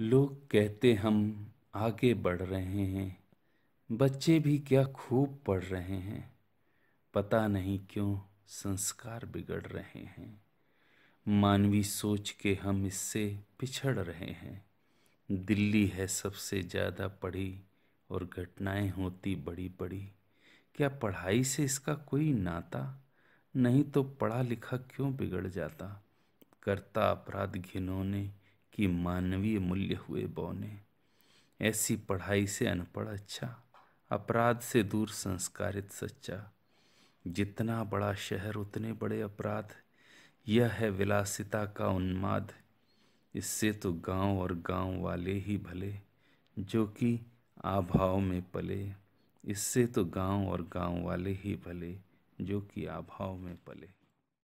लोग कहते हम आगे बढ़ रहे हैं बच्चे भी क्या खूब पढ़ रहे हैं पता नहीं क्यों संस्कार बिगड़ रहे हैं मानवी सोच के हम इससे पिछड़ रहे हैं दिल्ली है सबसे ज़्यादा पढ़ी और घटनाएं होती बड़ी बड़ी क्या पढ़ाई से इसका कोई नाता नहीं तो पढ़ा लिखा क्यों बिगड़ जाता करता अपराध घिनौने कि मानवीय मूल्य हुए बौने ऐसी पढ़ाई से अनपढ़ अच्छा अपराध से दूर संस्कारित सच्चा जितना बड़ा शहर उतने बड़े अपराध यह है विलासिता का उन्माद इससे तो गांव और गांव वाले ही भले जो कि आभाव में पले इससे तो गांव और गांव वाले ही भले जो कि आभाव में पले